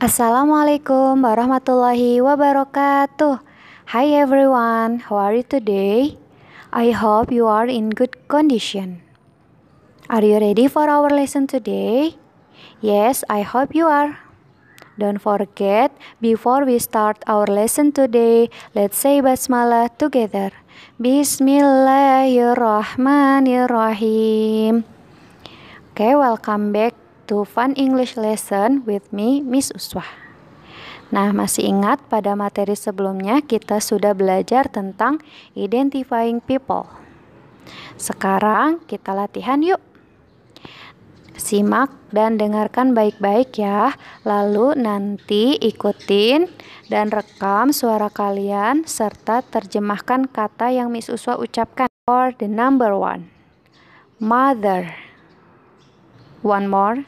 Assalamualaikum warahmatullahi wabarakatuh. Hi everyone, how are you today? I hope you are in good condition. Are you ready for our lesson today? Yes, I hope you are. Don't forget, before we start our lesson today, let's say basmalah together. Bismillahirrahmanirrahim. Okay, welcome back to Fun English Lesson with me, Miss Uswah. Nah, masih ingat pada materi sebelumnya kita sudah belajar tentang identifying people. Sekarang kita latihan yuk. Simak dan dengarkan baik-baik ya. Lalu nanti ikutin dan rekam suara kalian serta terjemahkan kata yang Miss Uswa ucapkan. For the number one, mother. One more.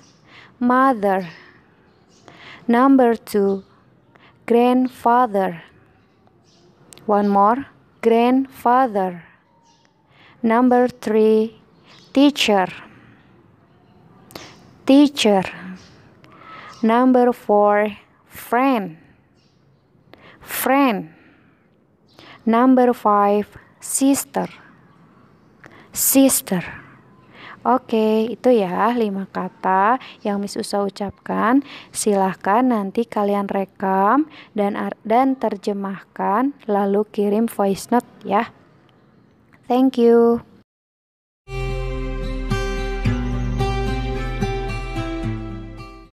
mother. Number two, grandfather. One more, grandfather. Number three, teacher. Teacher. Number four, friend. Friend. Number five, sister. Sister. Oke, itu ya lima kata yang Miss Usa ucapkan. Silahkan nanti kalian rekam dan dan terjemahkan lalu kirim voice note ya. Thank you.